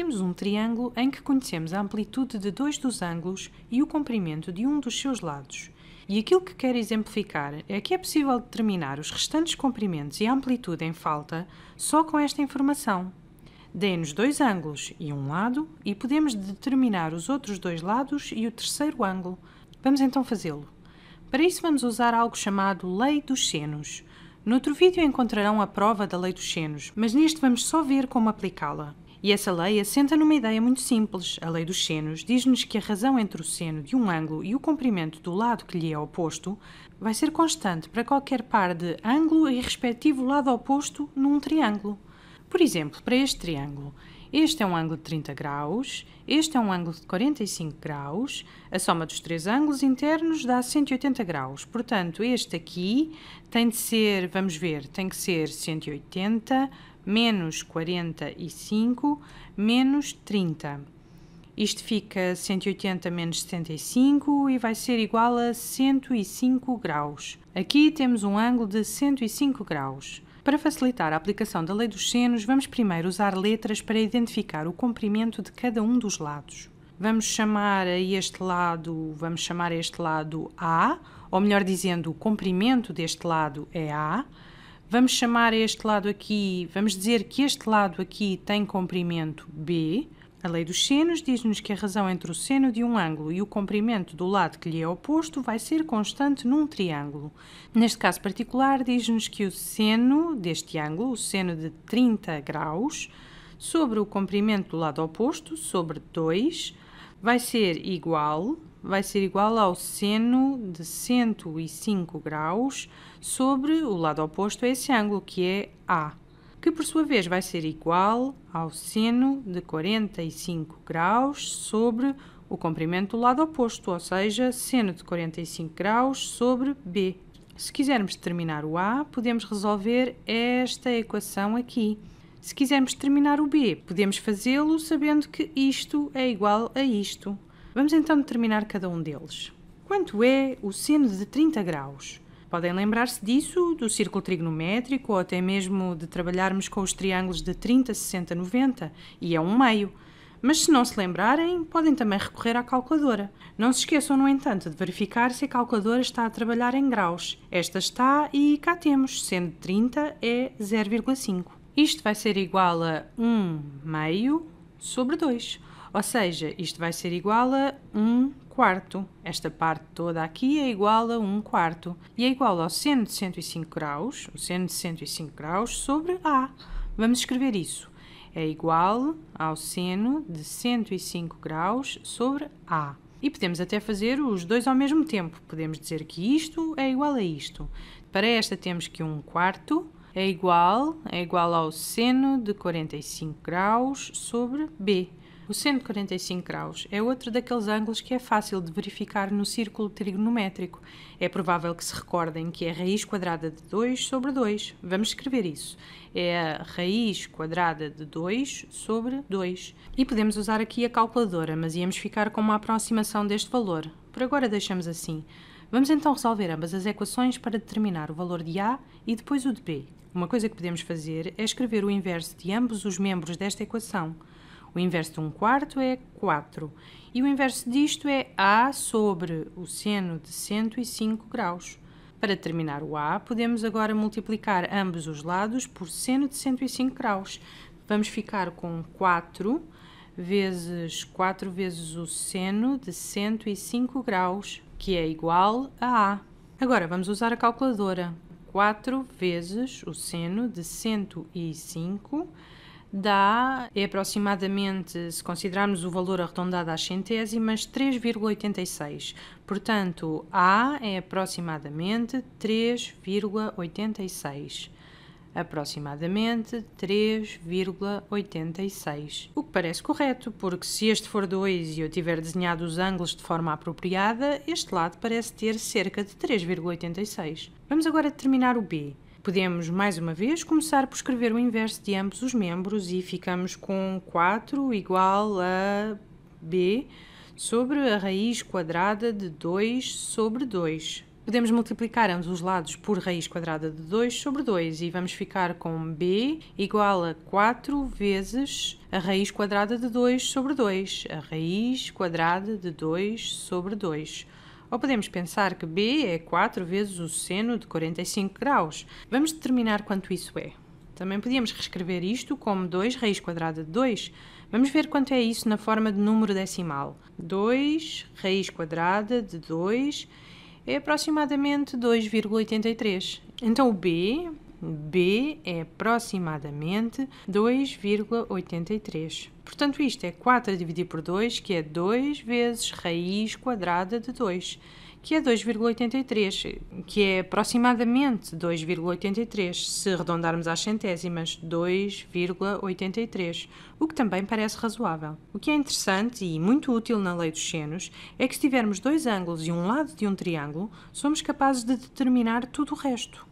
temos um triângulo em que conhecemos a amplitude de dois dos ângulos e o comprimento de um dos seus lados. E aquilo que quero exemplificar é que é possível determinar os restantes comprimentos e a amplitude em falta só com esta informação. Dê-nos dois ângulos e um lado, e podemos determinar os outros dois lados e o terceiro ângulo. Vamos então fazê-lo. Para isso, vamos usar algo chamado Lei dos Senos. Noutro vídeo encontrarão a prova da Lei dos Senos, mas neste vamos só ver como aplicá-la. E essa lei assenta numa ideia muito simples. A lei dos senos diz-nos que a razão entre o seno de um ângulo e o comprimento do lado que lhe é oposto vai ser constante para qualquer par de ângulo e respectivo lado oposto num triângulo. Por exemplo, para este triângulo, este é um ângulo de 30 graus, este é um ângulo de 45 graus, a soma dos três ângulos internos dá 180 graus. Portanto, este aqui tem de ser, vamos ver, tem que ser 180 menos 45 menos 30. Isto fica 180 menos 75 e vai ser igual a 105 graus. Aqui temos um ângulo de 105 graus. Para facilitar a aplicação da lei dos senos, vamos primeiro usar letras para identificar o comprimento de cada um dos lados. Vamos chamar a este lado, vamos chamar este lado A, ou melhor dizendo, o comprimento deste lado é A vamos chamar este lado aqui, vamos dizer que este lado aqui tem comprimento B. A lei dos senos diz-nos que a razão entre o seno de um ângulo e o comprimento do lado que lhe é oposto vai ser constante num triângulo. Neste caso particular, diz-nos que o seno deste ângulo, o seno de 30 graus, sobre o comprimento do lado oposto, sobre 2, vai ser igual vai ser igual ao seno de 105 graus sobre o lado oposto a esse ângulo, que é A, que por sua vez vai ser igual ao seno de 45 graus sobre o comprimento do lado oposto, ou seja, seno de 45 graus sobre B. Se quisermos determinar o A, podemos resolver esta equação aqui. Se quisermos determinar o B, podemos fazê-lo sabendo que isto é igual a isto. Vamos então determinar cada um deles. Quanto é o seno de 30 graus? Podem lembrar-se disso, do círculo trigonométrico ou até mesmo de trabalharmos com os triângulos de 30, 60, 90 e é um meio. Mas se não se lembrarem, podem também recorrer à calculadora. Não se esqueçam, no entanto, de verificar se a calculadora está a trabalhar em graus. Esta está e cá temos, seno de 30 é 0,5. Isto vai ser igual a 1 meio sobre 2. Ou seja, isto vai ser igual a 1 quarto. Esta parte toda aqui é igual a 1 quarto. E é igual ao seno de 105 graus, o seno de 105 graus sobre A. Vamos escrever isso. É igual ao seno de 105 graus sobre A. E podemos até fazer os dois ao mesmo tempo. Podemos dizer que isto é igual a isto. Para esta temos que 1 quarto é igual, é igual ao seno de 45 graus sobre B. O 145 graus é outro daqueles ângulos que é fácil de verificar no círculo trigonométrico. É provável que se recordem que é raiz quadrada de 2 sobre 2. Vamos escrever isso. É a raiz quadrada de 2 sobre 2. E podemos usar aqui a calculadora, mas íamos ficar com uma aproximação deste valor. Por agora deixamos assim. Vamos então resolver ambas as equações para determinar o valor de A e depois o de B. Uma coisa que podemos fazer é escrever o inverso de ambos os membros desta equação. O inverso de um quarto é 4. E o inverso disto é A sobre o seno de 105 graus. Para determinar o A, podemos agora multiplicar ambos os lados por seno de 105 graus. Vamos ficar com 4 vezes 4 vezes o seno de 105 graus, que é igual a A. Agora vamos usar a calculadora. 4 vezes o seno de 105 graus dá é aproximadamente, se considerarmos o valor arredondado às centésimas, 3,86. Portanto, A é aproximadamente 3,86 aproximadamente 3,86. O que parece correto, porque se este for 2 e eu tiver desenhado os ângulos de forma apropriada, este lado parece ter cerca de 3,86. Vamos agora determinar o B. Podemos, mais uma vez, começar por escrever o inverso de ambos os membros e ficamos com 4 igual a b sobre a raiz quadrada de 2 sobre 2. Podemos multiplicar ambos os lados por raiz quadrada de 2 sobre 2 e vamos ficar com b igual a 4 vezes a raiz quadrada de 2 sobre 2, a raiz quadrada de 2 sobre 2. Ou podemos pensar que B é 4 vezes o seno de 45 graus. Vamos determinar quanto isso é. Também podíamos reescrever isto como 2 raiz quadrada de 2. Vamos ver quanto é isso na forma de número decimal. 2 raiz quadrada de 2 é aproximadamente 2,83. Então o B B é aproximadamente 2,83. Portanto, isto é 4 dividido por 2, que é 2 vezes raiz quadrada de 2, que é 2,83, que é aproximadamente 2,83, se arredondarmos às centésimas, 2,83, o que também parece razoável. O que é interessante e muito útil na lei dos senos é que se tivermos dois ângulos e um lado de um triângulo, somos capazes de determinar tudo o resto.